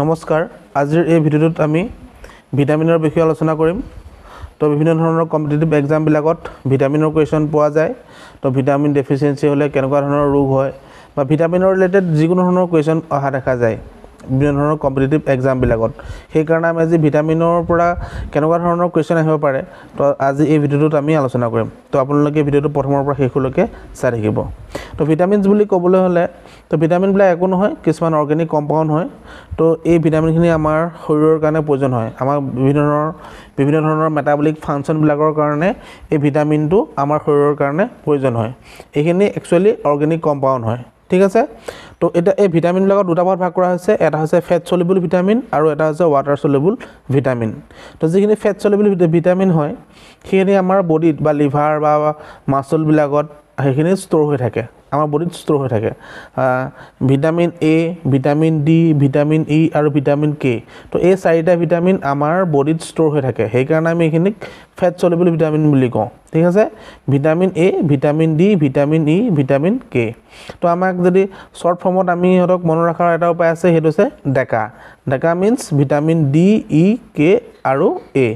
নমস্কাৰ আজিৰ এই ভিডিঅ'টোত আমি ভিটামিনৰ বিষয়ে আলোচনা কৰিম তো বিভিন্ন ধৰণৰ কম্পিটেটিভ এক্সামবিলাকত ভিটামিনৰ কুৱেশ্যন পোৱা যায় তো ভিটামিন ডেফিচিয়েঞ্চি হ'লে কেনেকুৱা ধৰণৰ ৰোগ হয় বা ভিটামিনৰ ৰিলেটেড যিকোনো ধৰণৰ কুৱেশ্যন অহা দেখা যায় বিভিন্ন ধৰণৰ কম্পিটিটিভ এক্সামবিলাকত সেইকাৰণে আমি আজি ভিটামিনৰ পৰা কেনেকুৱা ধৰণৰ কুৱেশ্যন আহিব পাৰে তো আজি এই ভিডিঅ'টোত আমি আলোচনা কৰিম তো আপোনালোকে ভিডিঅ'টো প্ৰথমৰ পৰা শেষলৈকে চাই থাকিব তো ভিটামিনছ বুলি ক'বলৈ হ'লে তো ভিটামিনবিলাক একো নহয় কিছুমান অৰ্গেনিক কম্পাউণ্ড হয় তো এই ভিটামিনখিনি আমাৰ শৰীৰৰ কাৰণে প্ৰয়োজন হয় আমাৰ বিভিন্ন ধৰণৰ বিভিন্ন ধৰণৰ মেটাবলিক ফাংচনবিলাকৰ কাৰণে এই ভিটামিনটো আমাৰ শৰীৰৰ কাৰণে প্ৰয়োজন হয় এইখিনি একচুৱেলি অৰ্গেনিক কম্পাউণ্ড হয় ঠিক আছে তো এটা এই ভিটামিনবিলাকত দুটা ভাগত ভাগ কৰা হৈছে এটা হৈছে ফেট চলিবল ভিটামিন আৰু এটা হৈছে ৱাটাৰ চলিবল ভিটামিন তো যিখিনি ফেট চলিবল ভিটামিন হয় সেইখিনি আমাৰ বডিত বা লিভাৰ বা মাছলবিলাকত সেইখিনি ষ্ট'ৰ হৈ থাকে আমাৰ বডিত ষ্ট'ৰ হৈ থাকে vitamin A vitamin D vitamin E আৰু ভিটামিন কে তো এই চাৰিটা ভিটামিন আমাৰ বডিত ষ্ট'ৰ হৈ থাকে সেইকাৰণে আমি এইখিনিক ফেট চলিবল ভিটামিন বুলি কওঁ ঠিক আছে vitamin A vitamin D vitamin E vitamin K তো আমাক যদি শ্বৰ্ট ফৰ্মত আমি সিহঁতক মনত ৰখাৰ এটা উপায় আছে সেইটো হৈছে ডেকা ডেকা means vitamin D E K আৰু এ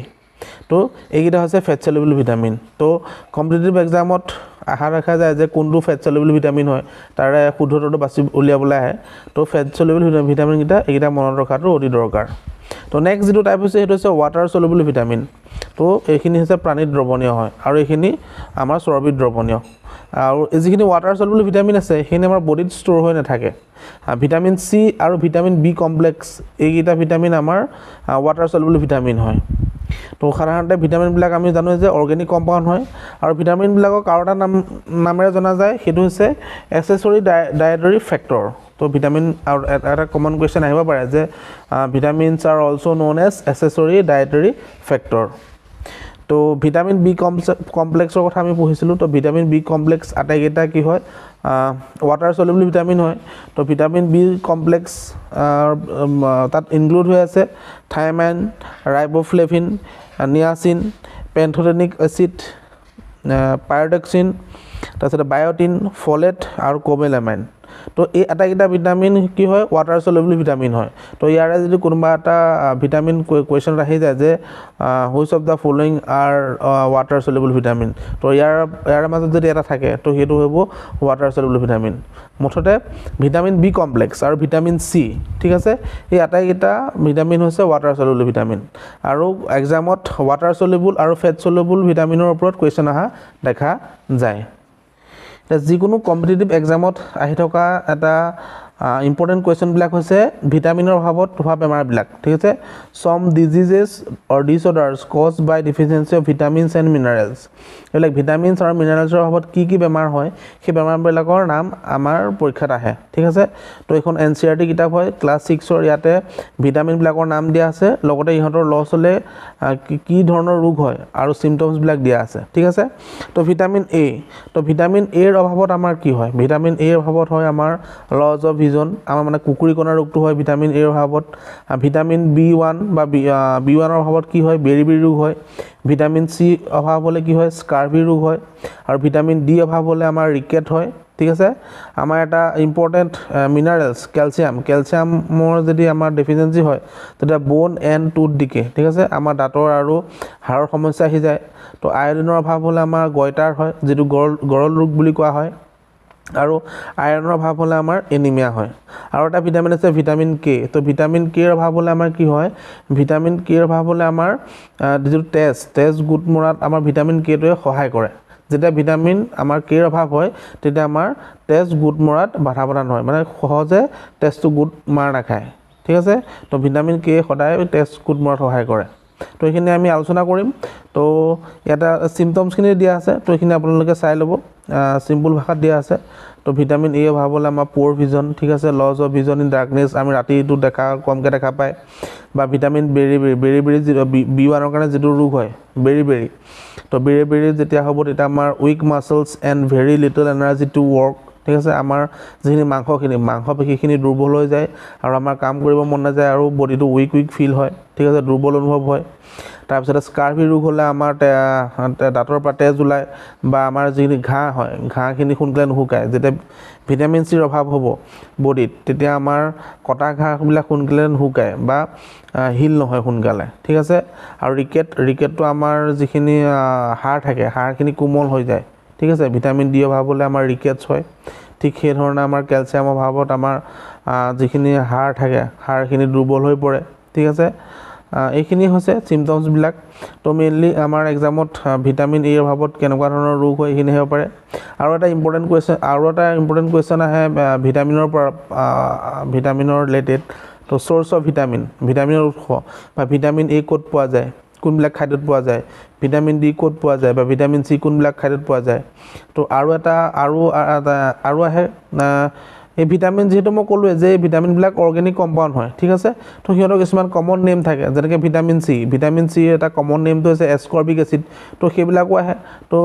তো এইকেইটা হৈছে ফেট চেলেবল ভিটামিন তো কম্পিটেটিভ এক্সামত অহা দেখা যায় যে কোনটো ফেট চেলেবল ভিটামিন হয় তাৰে শুদ্ধতৰটো বাছি উলিয়াবলৈ আহে তো ফেট চেলেবল ভিটামিনকেইটা এইকেইটা মনত ৰখাটো অতি দৰকাৰ তো নেক্সট যিটো টাইপ হৈছে সেইটো হৈছে ৱাটাৰ চলেবল ভিটামিন তো এইখিনি হৈছে প্ৰাণীত দ্ৰৱণীয় হয় আৰু এইখিনি আমাৰ চৰ্বিত দ্ৰৱণীয় আৰু যিখিনি ৱাটাৰ চলেবল ভিটামিন আছে সেইখিনি আমাৰ বডিত ষ্ট'ৰ হৈ নাথাকে ভিটামিন চি আৰু ভিটামিন বি কমপ্লেক্স এইকেইটা ভিটামিন আমাৰ ৱাটাৰ চলেবল ভিটামিন হয় তো সাধাৰণতে ভিটামিনবিলাক আমি জানো যে অৰ্গেনিক কম্পাউণ্ড হয় আৰু ভিটামিনবিলাকক আৰু এটা নাম নামেৰে জনা যায় সেইটো হৈছে এছেচৰি ডায়েটৰী ফেক্টৰ তো ভিটামিন আৰু এটা কমন কুৱেশ্যন আহিব পাৰে যে vitamins are also' known as accessory dietary factor তো ভিটামিন বি কমপ্লেক্সৰ কথা আমি পঢ়িছিলোঁ তো ভিটামিন বি কমপ্লেক্স আটাইকেইটা কি হয় ৱাটাৰ চলিবল ভিটামিন হয় তো ভিটামিন বি কমপ্লেক্স তাত ইনক্লুড হৈ আছে thiamine riboflavin niacin pantothenic acid pyridoxine তাৰপিছতে বায়'টিন ফলেট আৰু কমেলামাইন তো এই আটাইকেইটা ভিটামিন কি হয় ৱাটাৰ চলেবল ভিটামিন হয় তো ইয়াৰে যদি কোনোবা এটা ভিটামিন কুৱেশ্যনত আহি যায় যে which of the following are water soluble vitamin তো ইয়াৰ ইয়াৰ মাজত যদি এটা থাকে তো সেইটো হ'ব ৱাটাৰ চলেবল ভিটামিন মুঠতে ভিটামিন বি কমপ্লেক্স আৰু ভিটামিন চি ঠিক আছে এই আটাইকেইটা ভিটামিন হৈছে ৱাটাৰ চলেবল ভিটামিন আৰু এক্সামত ৱাটাৰ চলেবল আৰু ফেট চলেবল ভিটামিনৰ ওপৰত কুৱেশ্যন অহা দেখা যায় যিকোনো কম্পিটিটিভ এক্সামত আহি থকা এটা ইম্পৰ্টেণ্ট কুৱেশ্যনবিলাক হৈছে ভিটামিনৰ অভাৱত হোৱা বেমাৰবিলাক ঠিক আছে some diseases or disorders caused by deficiency of vitamins and minerals এইবিলাক ভিটামিনছ আৰু মিনাৰেলছৰ অভাৱত কি কি বেমাৰ হয় সেই বেমাৰবিলাকৰ নাম আমাৰ পৰীক্ষাত আহে ঠিক আছে তো এইখন এন চি আৰ টি কিতাপ হয় ক্লাছ ছিক্সৰ ইয়াতে ভিটামিনবিলাকৰ নাম দিয়া আছে লগতে ইহঁতৰ লছ হ'লে কি ধৰণৰ ৰোগ হয় আৰু চিমটমছবিলাক দিয়া আছে ঠিক আছে তো ভিটামিন এ তো ভিটামিন এৰ অভাৱত আমাৰ কি হয় ভিটামিন এৰ অভাৱত হয় আমাৰ লছ অফ ভিজন আমাৰ মানে কুকুৰিকণা ৰোগটো হয় ভিটামিন এৰ অভাৱত ভিটামিন বি ওৱান বা বি ওৱানৰ অভাৱত কি হয় বেৰি বেৰি ৰোগ হয় ভিটামিন চি অভাৱ হ'লে কি হয় স্কাৰ্ভি ৰোগ হয় আৰু ভিটামিন ডি অভাৱ হ'লে আমাৰ ৰিকেট হয় ঠিক আছে আমাৰ এটা ইম্পৰ্টেণ্ট মিনাৰেলছ কেলছিয়াম কেলছিয়ামৰ যদি আমাৰ ডেফিচিয়েঞ্চি হয় তেতিয়া বন এণ্ড টুথ দিকে ঠিক আছে আমাৰ দাঁতৰ আৰু হাড়ৰ সমস্যা আহি যায় তো আয়ডিনৰ অভাৱ হ'লে আমাৰ গইটাৰ হয় যিটো গৰল গৰল ৰোগ বুলি কোৱা হয় আৰু আইৰণৰ অভাৱ হ'লে আমাৰ এনিমিয়া হয় আৰু এটা ভিটামিন আছে ভিটামিন কে তো ভিটামিন কেৰ অভাৱ হ'লে আমাৰ কি হয় ভিটামিন কেৰ অভাৱ হ'লে আমাৰ যিটো তেজ তেজ গোট মৰাত আমাৰ ভিটামিন কেটোৱে সহায় কৰে যেতিয়া ভিটামিন আমাৰ কেৰ অভাৱ হয় তেতিয়া আমাৰ তেজ গোট মৰাত বাধা প্ৰদান হয় মানে সহজে তেজটো গোট মাৰ নাখায় ঠিক আছে তো ভিটামিন কে সদায় তেজ গোট মৰাত সহায় কৰে তো এইখিনি আমি আলোচনা কৰিম তো ইয়াতে চিমটমছখিনি দিয়া আছে তো এইখিনি আপোনালোকে চাই ল'ব চিম্পুল ভাষাত দিয়া আছে তো ভিটামিন এ অভাৱলৈ আমাৰ প'ৰ ভিজন ঠিক আছে loss of vision in darkness আমি ৰাতিটো দেখা কমকৈ দেখা পায় বা ভিটামিন বেৰি বেৰি বেৰি বেৰি যি বি ওৱানৰ কাৰণে যিটো ৰোগ হয় বেৰি বেৰি তো বেৰি বেৰি যেতিয়া হ'ব তেতিয়া আমাৰ weak muscles and very little energy to work ঠিক আছে আমাৰ যিখিনি মাংসখিনি মাংসপেশীখিনি দুৰ্বল হৈ যায় আৰু আমাৰ কাম কৰিব মন নাযায় আৰু বডিটো উইক উইক ফিল হয় ঠিক আছে দুৰ্বল অনুভৱ হয় তাৰপিছতে স্কাৰ্ভি ৰোগ হ'লে আমাৰ দাঁতৰ পৰা তেজ ওলায় বা আমাৰ যিখিনি ঘাঁহ হয় ঘাঁহখিনি সোনকালে নুশুকায় যেতিয়া ভিটামিন চিৰ অভাৱ হ'ব বডিত তেতিয়া আমাৰ কটা ঘাঁহবিলাক সোনকালে নুশুকায় বা হিল নহয় সোনকালে ঠিক আছে আৰু ৰিকেট ৰিকেটটো আমাৰ যিখিনি হাড় থাকে হাড়খিনি কোমল হৈ যায় ঠিক আছে ভিটামিন ডি অভাৱ হ'লে আমাৰ ৰিকেটছ হয় ঠিক সেইধৰণে আমাৰ কেলছিয়াম অভাৱত আমাৰ যিখিনি হাড় থাকে হাড়খিনি দুৰ্বল হৈ পৰে ঠিক আছে এইখিনি হৈছে চিমটমছবিলাক তো মেইনলি আমাৰ এক্সামত ভিটামিন এৰ অভাৱত কেনেকুৱা ধৰণৰ ৰোগ হয় এইখিনি আহিব পাৰে আৰু এটা ইম্পৰ্টেণ্ট কুৱেশ্যন আৰু এটা ইম্পৰ্টেণ্ট কুৱেশ্যন আহে ভিটামিনৰ পৰা ভিটামিনৰ ৰিলেটেড তো চ'ৰ্চ অফ ভিটামিন ভিটামিনৰ উৎস বা ভিটামিন এ ক'ত পোৱা যায় কোনবিলাক খাদ্যত পোৱা যায় ভিটামিন ডি ক'ত পোৱা যায় বা ভিটামিন চি কোনবিলাক খাদ্যত পোৱা যায় তো আৰু এটা আৰু আৰু আহে এই ভিটামিন যিহেতু মই ক'লোৱে যে এই ভিটামিনবিলাক অৰ্গেনিক কম্পাউণ্ড হয় ঠিক আছে তো সিহঁতৰ কিছুমান কমন নেম থাকে যেনেকৈ ভিটামিন চি ভিটামিন চিৰ এটা কমন নেমটো হৈছে এছকৰ্বিক এচিড তো সেইবিলাকো আহে তো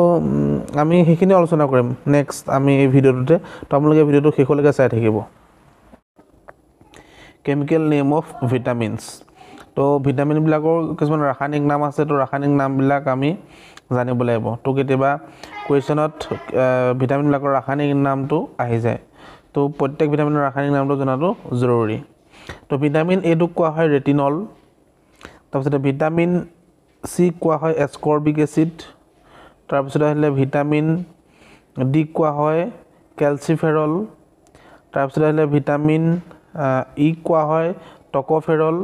আমি সেইখিনি আলোচনা কৰিম নেক্সট আমি এই ভিডিঅ'টোতে তো আপোনালোকে ভিডিঅ'টো শেষলৈকে চাই থাকিব কেমিকেল নেম অফ ভিটামিনছ তো ভিটামিনবিলাকৰ কিছুমান ৰাসায়নিক নাম আছে তো ৰাসায়নিক নামবিলাক আমি জানিব লাগিব তো কেতিয়াবা কুৱেশ্যনত ভিটামিনবিলাকৰ ৰাসায়নিক নামটো আহি যায় তো প্ৰত্যেক ভিটামিনৰ ৰাসায়নিক নামটো জনাটো জৰুৰী তো ভিটামিন এটোক কোৱা হয় ৰেটিনল তাৰপিছতে ভিটামিন চি কোৱা হয় এস্কৰ্বিক এচিড তাৰপিছত আহিলে ভিটামিন ডি কোৱা হয় কেলচিফেৰল তাৰপিছত আহিলে ভিটামিন ই কোৱা হয় টকফেৰল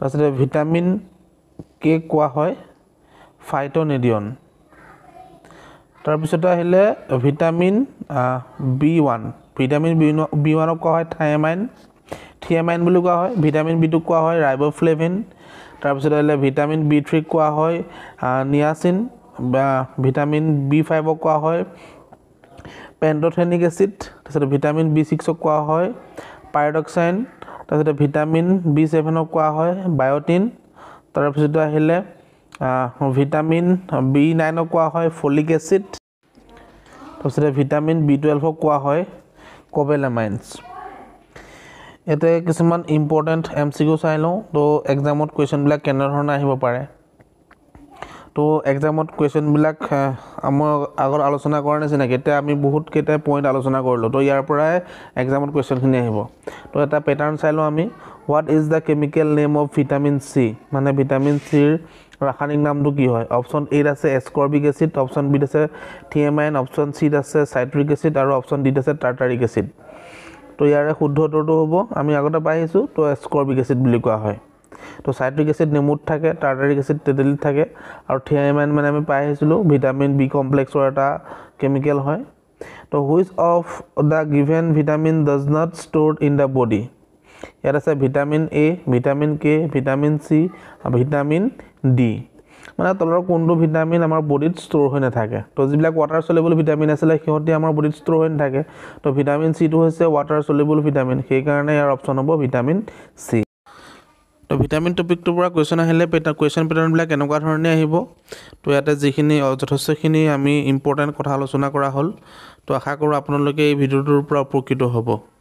তাৰপিছতে ভিটামিন কে কোৱা হয় ফাইটনেডিয়ন তাৰপিছতে আহিলে vitamin B one vitamin B ওৱানক কোৱা হয় থাইমাইন থিয়েমাইন বুলি কোৱা হয় ভিটামিন বিটোক কোৱা হয় ৰাইবফ্লেভিন তাৰপিছত আহিলে ভিটামিন বি থ্ৰীক কোৱা হয় নিয়াচিন বা ভিটামিন বি ফাইভক কোৱা হয় পেণ্ট'থেনিক এচিড তাৰপিছতে ভিটামিন বি ছিক্সক কোৱা হয় পাইৰডক্সাইন তাৰপিছতে ভিটামিন বি ছেভেনক কোৱা হয় বায়'টিন তাৰপিছতে আহিলে ভিটামিন বি নাইনক কোৱা হয় ফলিক এচিড তাৰপিছতে ভিটামিন বি টুৱেলভক কোৱা হয় কবেলামাইনছ ইয়াতে কিছুমান ইম্পৰ্টেণ্ট এম চি কিউ চাই লওঁ ত' এক্সামত কুৱেশ্যনবিলাক কেনেধৰণে আহিব পাৰে তো এক্সামত কুৱেশ্যনবিলাক মই আগত আলোচনা কৰা নিচিনাকৈ এতিয়া আমি বহুতকেইটা পইণ্ট আলোচনা কৰিলোঁ তো ইয়াৰ পৰাই এক্সামত কুৱেশ্যনখিনি আহিব তো এটা পেটাৰ্ণ চাইলোঁ আমি what is the chemical name of vitamin C মানে ভিটামিন চিৰ ৰাসায়নিক নামটো কি হয় অপশ্যন এত আছে এস্কৰ্বিক এচিড অপশ্যন বিত আছে থি এম আইন অপশ্যন চিত আছে চাইট্ৰিক এচিড আৰু অপশ্যন ডিত আছে টাৰ্টাৰিক এচিড তো ইয়াৰে শুদ্ধ উত্তৰটো হ'ব আমি আগতে পাই আহিছোঁ তো এস্কৰ্বিক এচিড বুলি কোৱা হয় তো চাইট্ৰিক এচিড নেমুত থাকে টাৰ্টাৰিক এচিড তেতেলিত থাকে আৰু থিয়াইমাইন মানে আমি পাই আহিছিলোঁ ভিটামিন বি কমপ্লেক্সৰ এটা কেমিকেল হয় তো which of the given vitamin does not store in the body ইয়াত আছে vitamin A vitamin K vitamin C vitamin D মানে তলৰ কোনটো ভিটামিন আমাৰ বডিত ষ্ট'ৰ হৈ নাথাকে তো যিবিলাক ৱাটাৰ চলিবল ভিটামিন আছিলে সিহঁতে আমাৰ বডিত ষ্ট'ৰ হৈ নাথাকে তো ভিটামিন চিটো হৈছে ৱাটাৰ চলিবল ভিটামিন সেইকাৰণে ইয়াৰ অপশ্যন হ'ব ভিটামিন চি তো ভিটামিন টপিকটোৰ পৰা কুৱেশ্যন আহিলে পেটাৰ কুৱেশ্যন পেটাৰ্ণবিলাক কেনেকুৱা ধৰণে আহিব তো ইয়াতে যিখিনি যথেষ্টখিনি আমি ইম্পৰ্টেণ্ট কথা আলোচনা কৰা হ'ল তো আশা কৰোঁ আপোনালোকে এই ভিডিঅ'টোৰ পৰা উপকৃত হ'ব